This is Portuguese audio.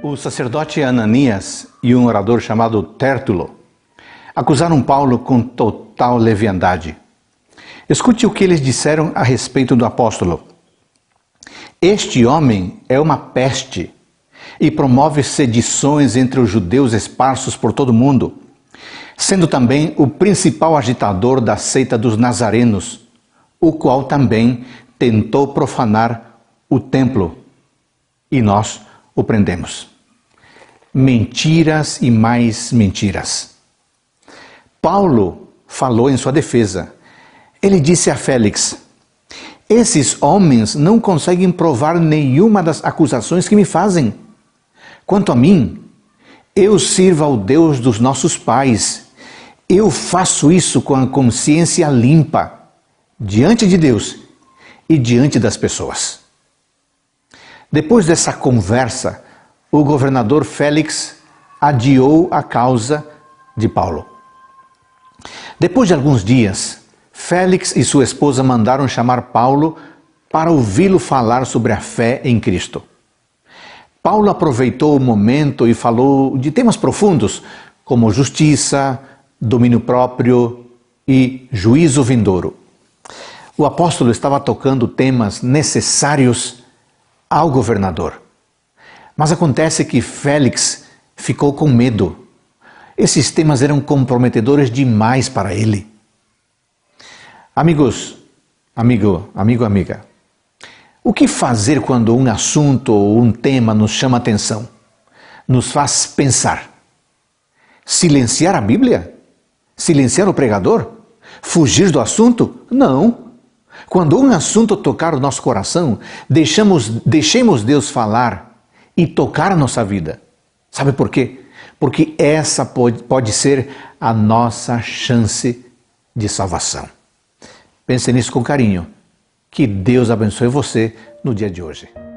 O sacerdote Ananias e um orador chamado Tértulo acusaram Paulo com total leviandade. Escute o que eles disseram a respeito do apóstolo. Este homem é uma peste e promove sedições entre os judeus esparsos por todo o mundo, sendo também o principal agitador da seita dos nazarenos, o qual também tentou profanar o templo. E nós o prendemos. Mentiras e mais mentiras. Paulo falou em sua defesa. Ele disse a Félix: Esses homens não conseguem provar nenhuma das acusações que me fazem. Quanto a mim, eu sirvo ao Deus dos nossos pais. Eu faço isso com a consciência limpa, diante de Deus e diante das pessoas. Depois dessa conversa, o governador Félix adiou a causa de Paulo. Depois de alguns dias, Félix e sua esposa mandaram chamar Paulo para ouvi-lo falar sobre a fé em Cristo. Paulo aproveitou o momento e falou de temas profundos, como justiça, domínio próprio e juízo vindouro. O apóstolo estava tocando temas necessários ao governador. Mas acontece que Félix ficou com medo. Esses temas eram comprometedores demais para ele. Amigos, amigo, amigo, amiga, o que fazer quando um assunto ou um tema nos chama atenção, nos faz pensar? Silenciar a Bíblia? Silenciar o pregador? Fugir do assunto? Não. Quando um assunto tocar o nosso coração, deixamos, deixemos Deus falar e tocar a nossa vida. Sabe por quê? Porque essa pode, pode ser a nossa chance de salvação. Pense nisso com carinho. Que Deus abençoe você no dia de hoje.